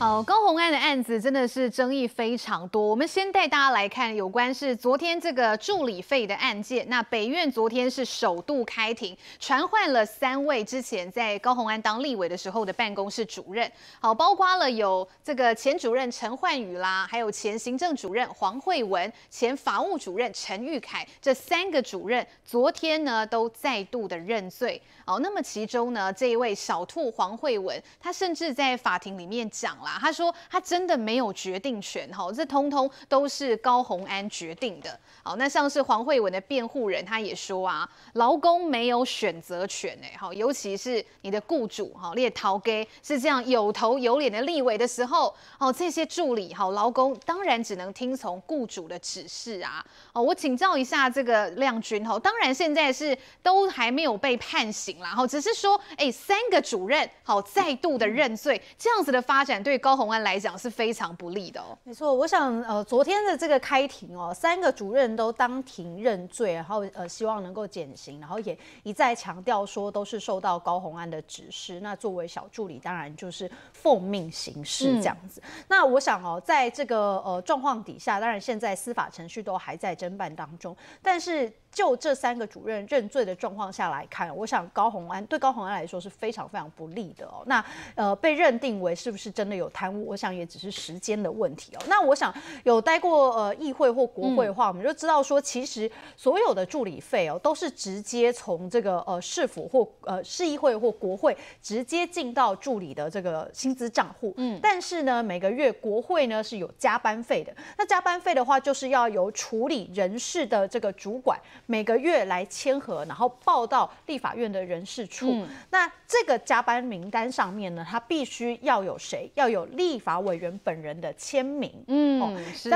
好，高红安的案子真的是争议非常多。我们先带大家来看有关是昨天这个助理费的案件。那北院昨天是首度开庭，传唤了三位之前在高红安当立委的时候的办公室主任。好，包括了有这个前主任陈焕宇啦，还有前行政主任黄慧文，前法务主任陈玉凯这三个主任，昨天呢都再度的认罪。好，那么其中呢，这一位小兔黄慧文，他甚至在法庭里面讲啦，他说他真的没有决定权哈，这通通都是高红安决定的。好，那像是黄慧文的辩护人，他也说啊，劳工没有选择权哎，好，尤其是你的雇主哈，列陶哥是这样有头有脸的立委的时候，哦，这些助理哈，劳工当然只能听从雇主的指示啊。哦，我请教一下这个亮君哈，当然现在是都还没有被判刑。然后只是说，哎，三个主任好再度的认罪，这样子的发展对高红安来讲是非常不利的哦。没错，我想呃，昨天的这个开庭哦，三个主任都当庭认罪，然后呃希望能够减刑，然后也一再强调说都是受到高红安的指示，那作为小助理当然就是奉命行事这样子。那我想哦，在这个呃状况底下，当然现在司法程序都还在侦办当中，但是。就这三个主任认罪的状况下来看，我想高宏安对高宏安来说是非常非常不利的哦。那呃，被认定为是不是真的有贪污，我想也只是时间的问题哦。那我想有待过呃议会或国会的话，我们就知道说，其实所有的助理费哦，都是直接从这个呃市府或呃市议会或国会直接进到助理的这个薪资账户。嗯，但是呢，每个月国会呢是有加班费的。那加班费的话，就是要由处理人事的这个主管。每个月来签合，然后报到立法院的人事处。那这个加班名单上面呢，他必须要有谁？要有立法委员本人的签名。嗯，是。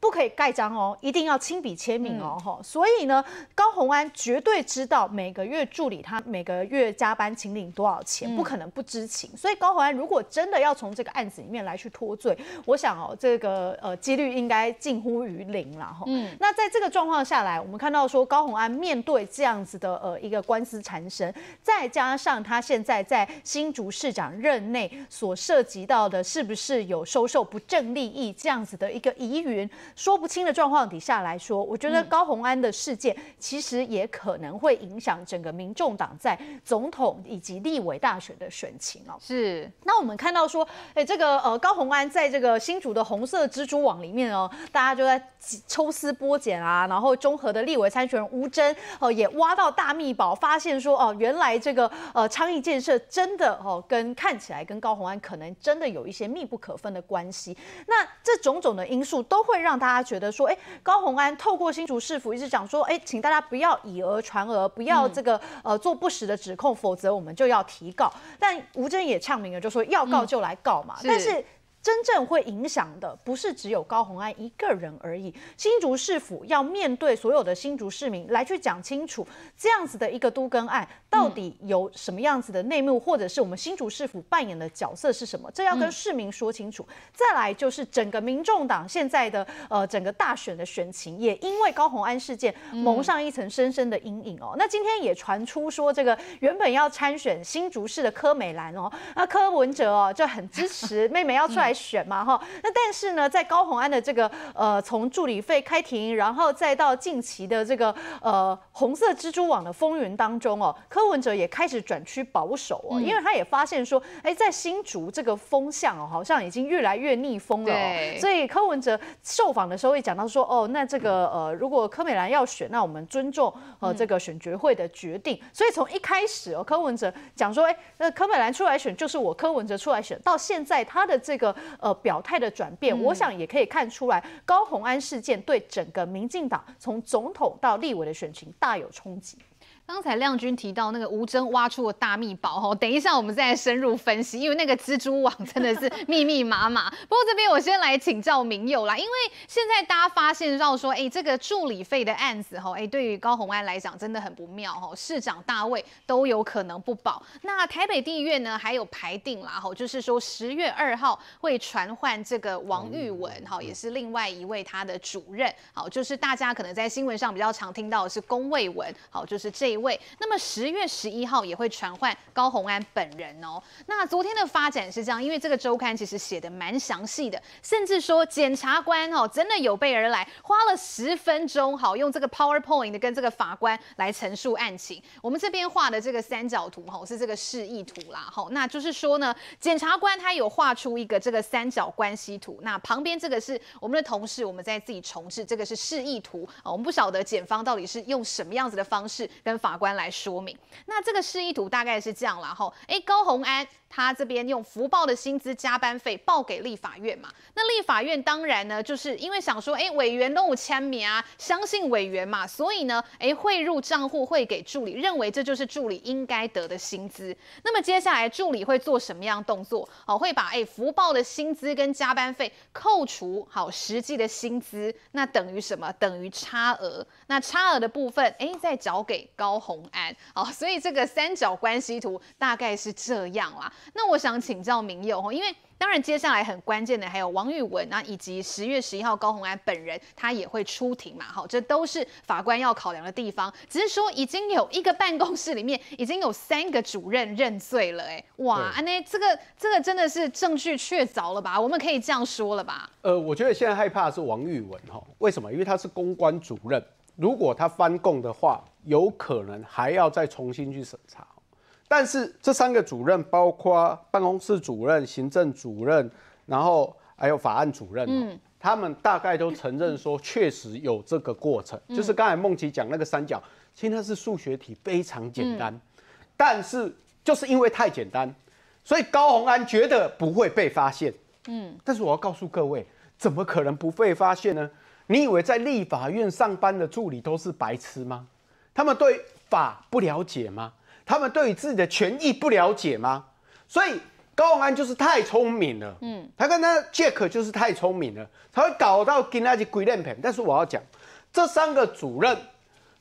不可以盖章哦，一定要亲笔签名哦，哈。所以呢，高红安绝对知道每个月助理他每个月加班请领多少钱，不可能不知情。所以高红安如果真的要从这个案子里面来去脱罪，我想哦，这个呃几率应该近乎于零了，哈。嗯。那在这个状况下来，我们看到说高红安面对这样子的呃一个官司缠身，再加上他现在在新竹市长任内所涉及到的是不是有收受不正利益这样子的一个疑云。说不清的状况底下来说，我觉得高红安的事件其实也可能会影响整个民众党在总统以及立委大选的选情哦。是。那我们看到说，哎，这个呃高红安在这个新竹的红色蜘蛛网里面哦，大家就在抽丝剥茧啊，然后中和的立委参选人吴征哦也挖到大秘宝，发现说哦，原来这个呃昌邑建设真的哦跟看起来跟高红安可能真的有一些密不可分的关系。那这种种的因素都会让。大家觉得说，哎，高洪安透过新竹市府一直讲说，哎，请大家不要以讹传讹，不要这个呃做不实的指控，否则我们就要提告。但吴征也唱明了，就说要告就来告嘛，但是。真正会影响的不是只有高洪安一个人而已，新竹市府要面对所有的新竹市民来去讲清楚，这样子的一个都更案到底有什么样子的内幕，或者是我们新竹市府扮演的角色是什么，这要跟市民说清楚。再来就是整个民众党现在的呃整个大选的选情，也因为高洪安事件蒙上一层深深的阴影哦。那今天也传出说，这个原本要参选新竹市的柯美兰哦，那柯文哲哦就很支持妹妹要出来。来选嘛哈，那但是呢，在高红安的这个呃从助理费开庭，然后再到近期的这个呃红色蜘蛛网的风云当中哦，柯文哲也开始转趋保守哦，因为他也发现说，哎，在新竹这个风向哦，好像已经越来越逆风了。所以柯文哲受访的时候也讲到说，哦，那这个呃，如果柯美兰要选，那我们尊重呃这个选举会的决定。所以从一开始哦，柯文哲讲说，哎，那柯美兰出来选就是我，柯文哲出来选，到现在他的这个。呃，表态的转变，我想也可以看出来，高红安事件对整个民进党从总统到立委的选情大有冲击。刚才亮君提到那个吴征挖出的大密宝哈，等一下我们再深入分析，因为那个蜘蛛网真的是 密密麻麻。不过这边我先来请教明佑啦，因为现在大家发现到说，哎，这个助理费的案子哈，哎，对于高红安来讲真的很不妙哈，市长大卫都有可能不保。那台北地院呢，还有排定啦哈，就是说十月二号会传唤这个王玉文哈，也是另外一位他的主任，好，就是大家可能在新闻上比较常听到的是龚卫文，好，就是这。位，那么十月十一号也会传唤高洪安本人哦。那昨天的发展是这样，因为这个周刊其实写的蛮详细的，甚至说检察官哦真的有备而来，花了十分钟好用这个 PowerPoint 的跟这个法官来陈述案情。我们这边画的这个三角图哈是这个示意图啦，好，那就是说呢，检察官他有画出一个这个三角关系图，那旁边这个是我们的同事我们在自己重置，这个是示意图啊。我们不晓得检方到底是用什么样子的方式跟法。法官来说明，那这个示意图大概是这样了哈。哎，高红安。他这边用福报的薪资加班费报给立法院嘛？那立法院当然呢，就是因为想说，哎，委员都有签名啊，相信委员嘛，所以呢，哎，汇入账户会给助理，认为这就是助理应该得的薪资。那么接下来助理会做什么样的动作？哦，会把哎福报的薪资跟加班费扣除好实际的薪资，那等于什么？等于差额。那差额的部分，哎，再缴给高红安。哦，所以这个三角关系图大概是这样啦。那我想请教民友哈，因为当然接下来很关键的还有王玉文啊，以及十月十一号高红安本人他也会出庭嘛，好，这都是法官要考量的地方。只是说已经有一个办公室里面已经有三个主任认罪了，哎，哇，安内这个这个真的是证据确凿了吧？我们可以这样说了吧？呃，我觉得现在害怕是王玉文哈，为什么？因为他是公关主任，如果他翻供的话，有可能还要再重新去审查。但是这三个主任，包括办公室主任、行政主任，然后还有法案主任，嗯，他们大概都承认说，确实有这个过程。就是刚才梦琪讲那个三角，其实它是数学题，非常简单。但是就是因为太简单，所以高鸿安觉得不会被发现。嗯，但是我要告诉各位，怎么可能不被发现呢？你以为在立法院上班的助理都是白痴吗？他们对法不了解吗？他们对于自己的权益不了解吗？所以高洪安就是太聪明了，嗯，他跟他杰克就是太聪明了，他会搞到跟那些鬼脸片。但是我要讲，这三个主任，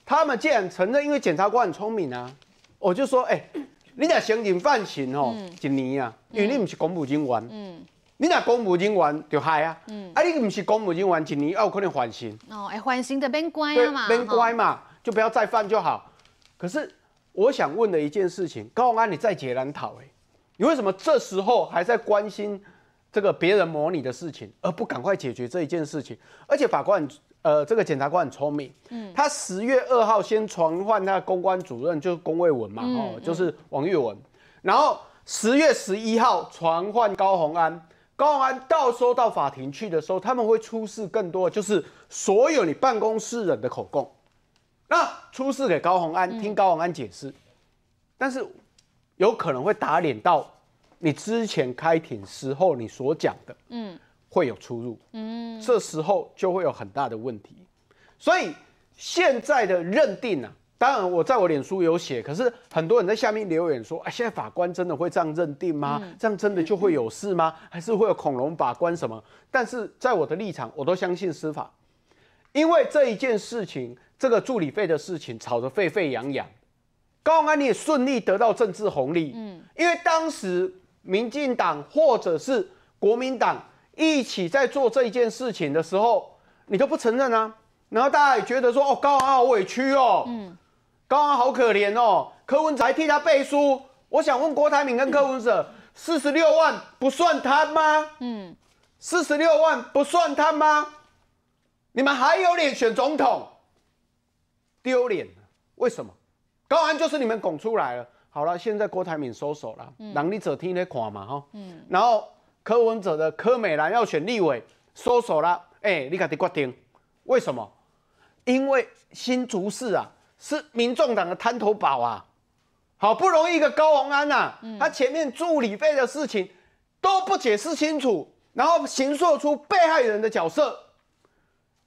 他们既然承认，因为检察官很聪明啊，我就说，哎，你俩刑警犯刑哦，一年啊，因为你不是公务人员，嗯，你若公务人员就害啊，嗯，啊你不是公务人员一年有可能缓刑，哦，哎，缓刑就变乖了嘛，变乖嘛，就不要再犯就好。可是。我想问的一件事情，高宏安，你在劫难塔，哎，你为什么这时候还在关心这个别人模拟的事情，而不赶快解决这一件事情？而且法官，呃，这个检察官很聪明，嗯，他十月二号先传唤他公关主任，就是龚卫文嘛，哦，就是王玉文，然后十月十一号传唤高宏安，高宏安到时候到法庭去的时候，他们会出示更多，就是所有你办公室人的口供。那出示给高洪安听，高洪安解释，但是有可能会打脸到你之前开庭时候你所讲的，嗯，会有出入，嗯，这时候就会有很大的问题。所以现在的认定啊，当然我在我脸书有写，可是很多人在下面留言说，哎，现在法官真的会这样认定吗？这样真的就会有事吗？还是会有恐龙法官什么？但是在我的立场，我都相信司法，因为这一件事情。这个助理费的事情吵得沸沸扬扬，高安也顺利得到政治红利。嗯，因为当时民进党或者是国民党一起在做这一件事情的时候，你都不承认啊。然后大家也觉得说，哦，高安好委屈哦，嗯，高安好可怜哦。柯文哲替他背书，我想问郭台铭跟柯文哲，四十六万不算贪吗？嗯，四十六万不算贪吗？你们还有脸选总统？丢脸了，为什么？高安就是你们拱出来了。好了，现在郭台铭收手了，让立者听的看嘛哈。嗯，然后柯文哲的柯美兰要选立委，收手了。哎，你家己决定，为什么？因为新竹市啊，是民众党的滩头堡啊。好不容易一个高宏安呐，他前面助理费的事情都不解释清楚，然后形塑出被害人的角色。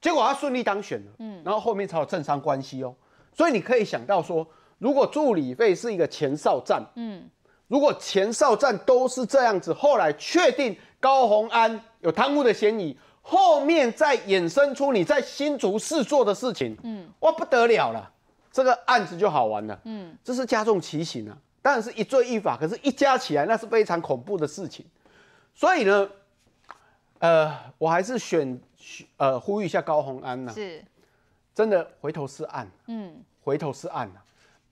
结果他顺利当选了，嗯，然后后面才有政商关系哦，所以你可以想到说，如果助理费是一个前哨站，嗯，如果前哨站都是这样子，后来确定高宏安有贪污的嫌疑，后面再衍生出你在新竹市做的事情，嗯，哇，不得了了，这个案子就好玩了，嗯，这是加重其刑啊，当然是一罪一法，可是一加起来那是非常恐怖的事情，所以呢，呃，我还是选。呃，呼吁一下高洪安呐，是，真的回头是岸，嗯，回头是岸呐，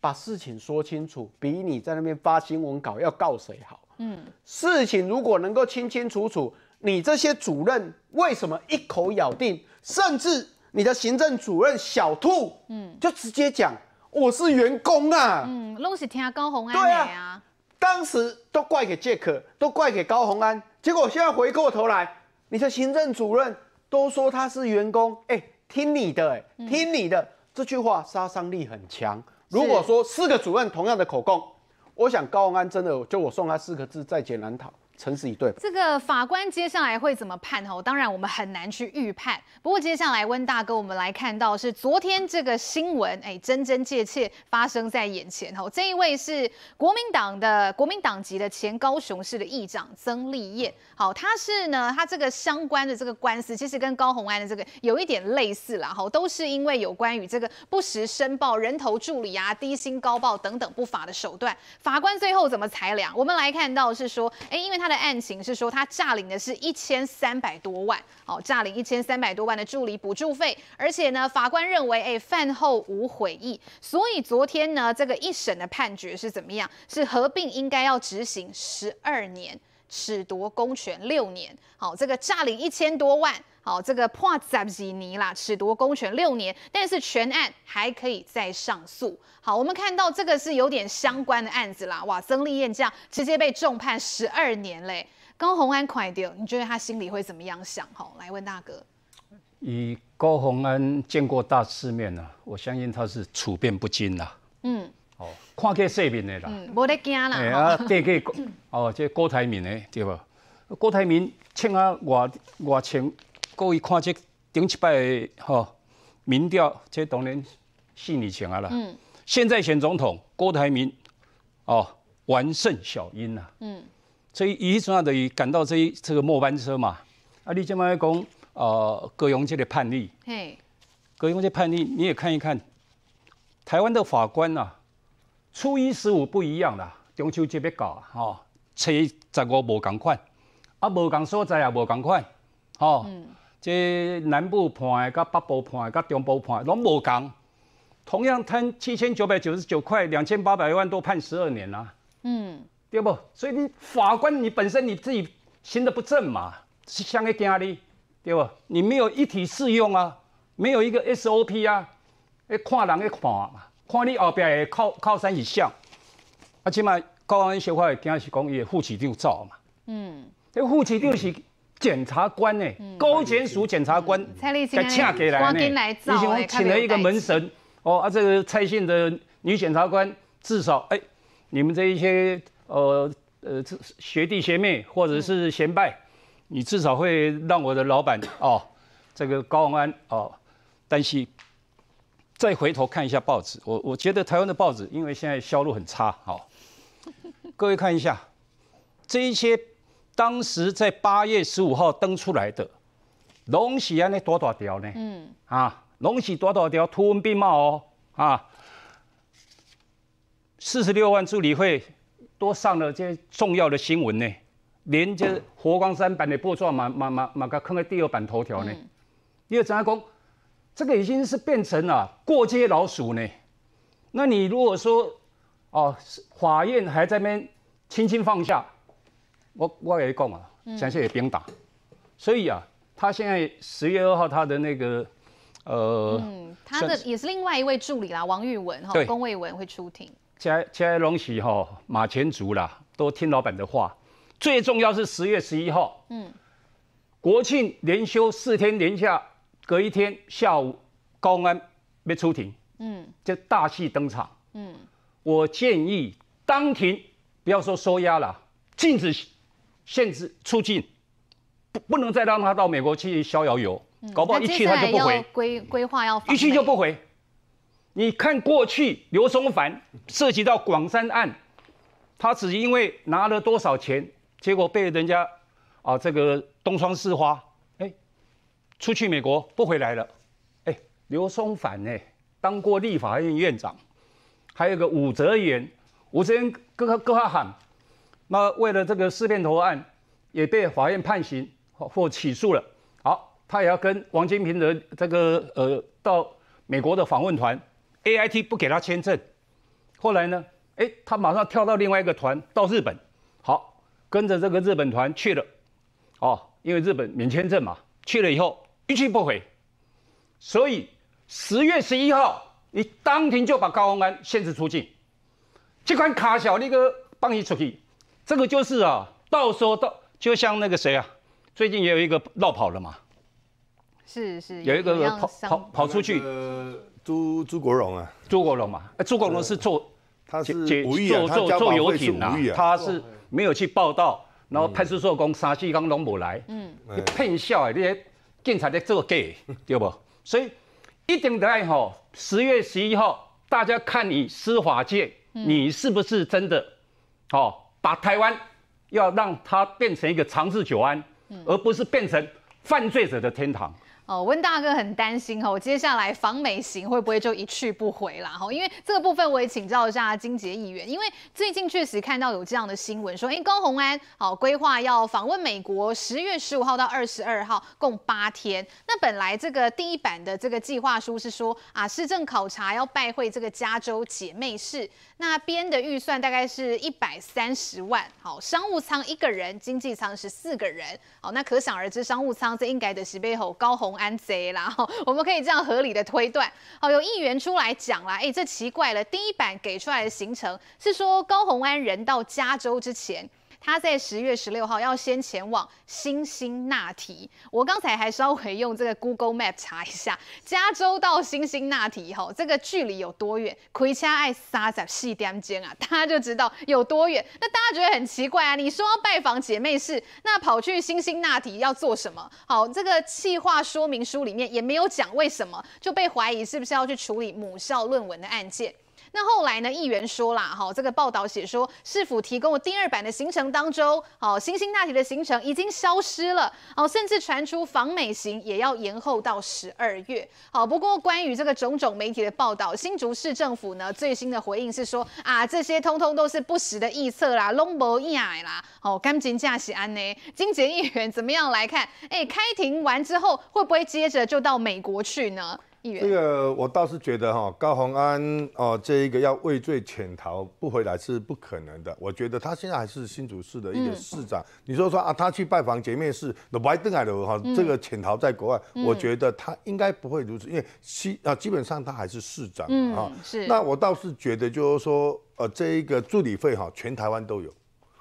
把事情说清楚，比你在那边发新闻稿要告谁好，嗯，事情如果能够清清楚楚，你这些主任为什么一口咬定，甚至你的行政主任小兔，嗯，就直接讲我是员工啊，嗯，拢是听高洪安的啊，当时都怪给杰克，都怪给高洪安，结果现在回过头来，你的行政主任。都说他是员工，哎，听你的，哎，听你的，这句话杀伤力很强。如果说四个主任同样的口供，我想高安真的就我送他四个字，在劫难逃。诚实以对。这个法官接下来会怎么判？哦，当然我们很难去预判。不过接下来温大哥，我们来看到是昨天这个新闻，哎，真真切切发生在眼前。哦，这一位是国民党的国民党籍的前高雄市的议长曾丽燕。好，他是呢，他这个相关的这个官司，其实跟高红安的这个有一点类似啦。吼，都是因为有关于这个不实申报、人头助理啊、低薪高报等等不法的手段。法官最后怎么裁量？我们来看到是说，哎，因为他。的案情是说，他诈领的是一千三百多万，哦，诈领一千三百多万的助理补助费，而且呢，法官认为，哎，饭后无悔意，所以昨天呢，这个一审的判决是怎么样？是合并应该要执行十二年。褫夺公权六年，好，这个诈领一千多万，好，这个判十几年啦，褫夺公权六年，但是全案还可以再上诉。好，我们看到这个是有点相关的案子啦，哇，曾丽燕这样直接被重判十二年嘞，高宏安快掉，你觉得他心里会怎么样想？好，来问大哥，以高宏安见过大世面啊，我相信他是处变不惊呐，嗯。哦，看过世面的啦，无得惊啦。哎呀，第个 哦，这郭台铭的对无？郭台铭穿啊外外穿，各位看这顶一摆的哈民调，这当然四年前啊啦。嗯，现在选总统，郭台铭哦完胜小英啦。嗯，所以伊阵啊等于赶到这一这个末班车嘛。啊，你即卖讲呃，葛勇这的叛逆，嘿，葛勇这叛逆，你也看一看台湾的法官呐。初一十五不一样啦，中秋节要搞啊，哈，初十五无同款，啊，无同所在也无同款，哈，这南部判的甲北部判的甲中部判的拢无同，同样贪七千九百九十九块两千八百万都判十二年啦，嗯，对不？所以你法官你本身你自己行的不正嘛，是像个惊你，对不？你没有一体适用啊，没有一个 SOP 啊，要看人去看嘛。看你后边的靠靠山是谁，啊，起码高安小块听是讲，伊的副区长走嘛。嗯，这副起长是检察官呢，高检署检察官，才嫁过来呢。以前我请了一个门神，哦，啊，这个蔡县的女检察官至少，哎，你们这一些呃呃学弟学妹或者是贤拜，你至少会让我的老板哦，这个高安哦，担心。再回头看一下报纸，我我觉得台湾的报纸因为现在销路很差，好，各位看一下，这一些当时在八月十五号登出来的，龙喜安那多少条呢？嗯啊，龙喜多少条，图文并茂哦啊，四十六万助理会都上了这些重要的新闻呢，连这佛光山版的报纸嘛嘛嘛嘛，敢坑在第二版头条呢，因为怎样讲？这个已经是变成了过街老鼠呢。那你如果说，哦，法院还在边轻轻放下，我我也讲啊，现在也用打。所以啊，他现在十月二号他的那个，呃，他的也是另外一位助理啦，王玉文哈，龚卫文会出庭。现在现在龙喜哈马前卒啦，都听老板的话。最重要是十月十一号，嗯，国庆连休四天连假。隔一天下午，高安没出庭，嗯，就大戏登场，嗯，我建议当庭不要说收押了，禁止限制出境，不不能再让他到美国去逍遥游，搞不好一去他就不回，规规划要一去就不回。你看过去刘松凡涉及到广山案，他只是因为拿了多少钱，结果被人家啊这个东窗事发。出去美国不回来了，哎，刘松反呢，当过立法院院长，还有个吴元，武吴元跟各跟他喊，那为了这个四面投案，也被法院判刑或或起诉了。好，他也要跟王金平的这个呃到美国的访问团，A I T 不给他签证，后来呢，哎，他马上跳到另外一个团，到日本，好，跟着这个日本团去了，哦，因为日本免签证嘛，去了以后。一去不回，所以十月十一号，你当庭就把高洪安限制出境，这款卡小那个帮你出去，这个就是啊，到时候到就像那个谁啊，最近也有一个漏跑了嘛，是是有一个跑跑跑出去，朱朱国荣啊，朱国荣嘛，哎，朱国荣是坐他是无意坐交艇啊，他是没有去报道，然后派出所工，沙西刚拢不来，嗯，你骗笑啊，你。建材在 a y 对不？所以一点的爱好。十月十一号，大家看你司法界，你是不是真的？哦，把台湾要让它变成一个长治久安，而不是变成。犯罪者的天堂哦，温大哥很担心哦。接下来访美行会不会就一去不回啦？哈，因为这个部分我也请教一下金杰议员，因为最近确实看到有这样的新闻说，哎，高红安好规划要访问美国，十月十五号到二十二号，共八天。那本来这个第一版的这个计划书是说啊，市政考察要拜会这个加州姐妹市，那边的预算大概是一百三十万。好，商务舱一个人，经济舱是四个人。好，那可想而知，商务舱。这应该的是背后高红安贼啦，我们可以这样合理的推断。好，有议员出来讲啦，哎，这奇怪了，第一版给出来的行程是说高红安人到加州之前。他在十月十六号要先前往新辛那提，我刚才还稍微用这个 Google Map 查一下加州到新辛那提哈，这个距离有多远？魁恰爱撒在细点间啊，大家就知道有多远。那大家觉得很奇怪啊，你说要拜访姐妹市，那跑去新辛那提要做什么？好，这个计划说明书里面也没有讲为什么，就被怀疑是不是要去处理母校论文的案件。那后来呢？议员说啦，哈，这个报道写说，市府提供的第二版的行程当中，好，新星大体的行程已经消失了，哦，甚至传出访美行也要延后到十二月。好，不过关于这个种种媒体的报道，新竹市政府呢最新的回应是说，啊，这些通通都是不实的臆测啦，龙博臆矮啦，哦，赶紧驾驶安呢。金节议员怎么样来看？哎，开庭完之后会不会接着就到美国去呢？这个我倒是觉得哈，高鸿安哦，这一个要畏罪潜逃不回来是不可能的。我觉得他现在还是新竹市的一个市长。你说说啊，他去拜访捷面试，那拜登来了哈，这个潜逃在国外，我觉得他应该不会如此，因为西啊，基本上他还是市长啊。是。那我倒是觉得就是说，呃，这一个助理费哈，全台湾都有，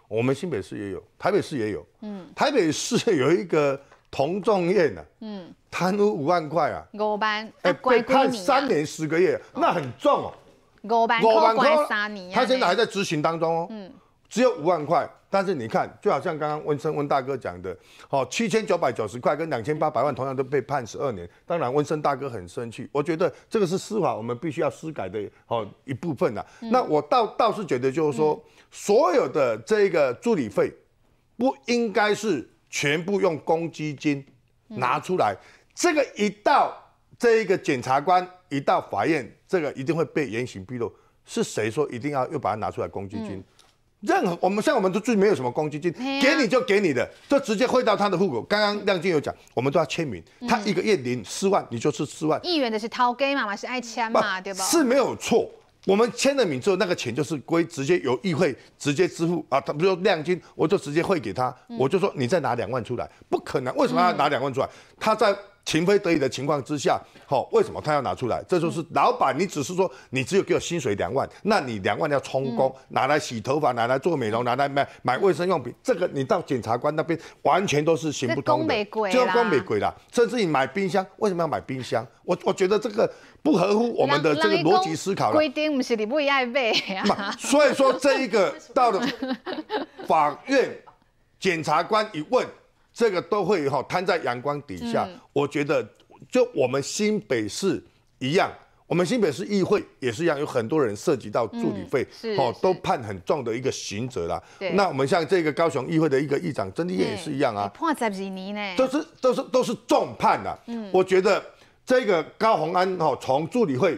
我们新北市也有，台北市也有。嗯。台北市有一个同众宴的。嗯。贪污五万块啊！五万哎，被判三年十个月，那很重哦。五万，五万，他现在还在执行当中哦。嗯。只有五万块，但是你看，就好像刚刚温生温大哥讲的，哦，七千九百九十块跟两千八百万同样都被判十二年。当然，温生大哥很生气。我觉得这个是司法我们必须要司改的哦一部分呐。那我倒倒是觉得就是说，所有的这个助理费，不应该是全部用公积金拿出来。这个一到这一个检察官一到法院，这个一定会被严刑逼露。是谁说一定要又把它拿出来公积金？任何我们像我们最没有什么公积金，给你就给你的，就直接汇到他的户口。刚刚亮晶有讲，我们都要签名。他一个月领四万，你就是四万。议员的是掏给嘛，还是爱签嘛？对吧？是没有错。我们签了名之后，那个钱就是归直接由议会直接支付啊。他比如说亮君，我就直接汇给他，我就说你再拿两万出来，不可能。为什么要拿两万出来？他在情非得已的情况之下，好，为什么他要拿出来？这就是老板，你只是说你只有给我薪水两万，那你两万要充公，拿来洗头发，拿来做美容，拿来买买卫生用品，这个你到检察官那边完全都是行不通的，就要光美鬼啦，甚至你买冰箱，为什么要买冰箱？我我觉得这个不合乎我们的这个逻辑思考。规定不是你不爱买啊，所以，说这一个到了法院，检察官一问。这个都会哈摊在阳光底下，我觉得就我们新北市一样，我们新北市议会也是一样，有很多人涉及到助理费，哦，都判很重的一个刑责啦。那我们像这个高雄议会的一个议长曾纪彦也是一样啊，判十二年呢，都是都是都是重判的。嗯，我觉得这个高鸿安哈从助理会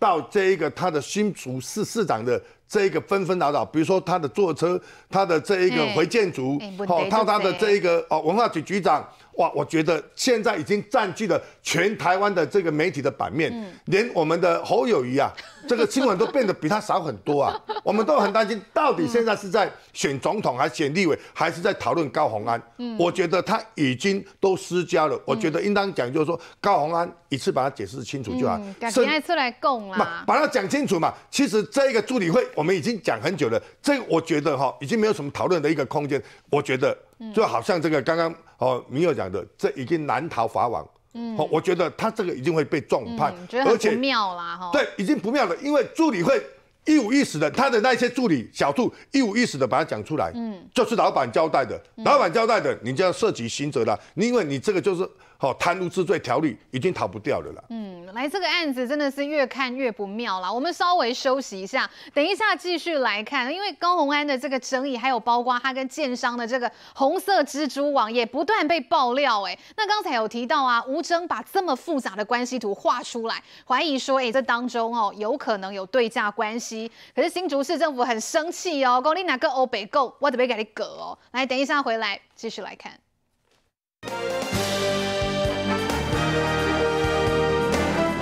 到这一个他的新竹市市长的。这一个纷纷扰扰，比如说他的坐车，他的这一个回建组，好，他他的这一个哦文化局局长，哇，我觉得现在已经占据了全台湾的这个媒体的版面，连我们的侯友谊啊。这个新闻都变得比他少很多啊，我们都很担心，到底现在是在选总统还是选立委，还是在讨论高宏安？嗯，我觉得他已经都失交了，我觉得应当讲是说高宏安一次把他解释清楚就好。感情还出来供啦？把他讲清楚嘛。其实这一个助理会，我们已经讲很久了，这我觉得哈，已经没有什么讨论的一个空间。我觉得就好像这个刚刚哦，明友讲的，这已经难逃法网。嗯，我觉得他这个一定会被重判，而且而且不妙啦哈。对，已经不妙了，因为助理会一五一十的，他的那些助理小杜一五一十的把他讲出来，嗯，就是老板交代的，老板交代的，你就要涉及刑责了，因为你这个就是。好，贪污治罪条例已经逃不掉了啦。嗯，来这个案子真的是越看越不妙了。我们稍微休息一下，等一下继续来看，因为高红安的这个争议，还有包括他跟建商的这个红色蜘蛛网也不断被爆料。哎，那刚才有提到啊，吴征把这么复杂的关系图画出来，怀疑说，哎，这当中哦，有可能有对价关系。可是新竹市政府很生气哦，高丽娜跟欧北购我得被给你割哦。来，等一下回来继续来看。